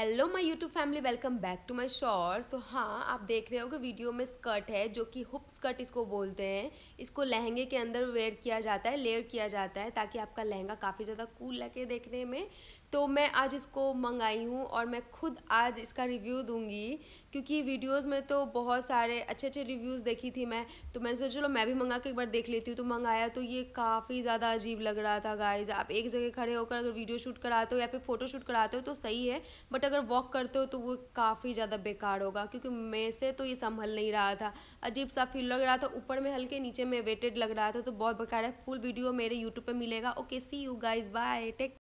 hello my YouTube family welcome back to my shorts तो हाँ आप देख रहे हो कि वीडियो में स्कर्ट है जो कि हुप स्कर्ट इसको बोलते हैं इसको लहंगे के अंदर वेयर किया जाता है लेयर किया जाता है ताकि आपका लहंगा काफ़ी ज़्यादा कूल लगे देखने में तो मैं आज इसको मंगाई हूँ और मैं खुद आज इसका रिव्यू दूँगी क्योंकि वीडियोज़ में तो बहुत सारे अच्छे अच्छे रिव्यूज़ देखी थी मैं तो मैंने सोचा चलो मैं भी मंगा के एक बार देख लेती हूँ तो मंगाया तो ये काफ़ी ज़्यादा अजीब लग रहा था गाइज आप एक जगह खड़े होकर अगर वीडियो शूट कराते हो या फिर फ़ोटो शूट कराते हो तो सही है बट अगर वॉक करते हो तो वो काफ़ी ज़्यादा बेकार होगा क्योंकि मैं से तो ये संभल नहीं रहा था अजीब सा फील लग रहा था ऊपर में हल्के नीचे में वेटेड लग रहा था तो बहुत बेकार है फुल वीडियो मेरे यूट्यूब पर मिलेगा okay see you guys bye take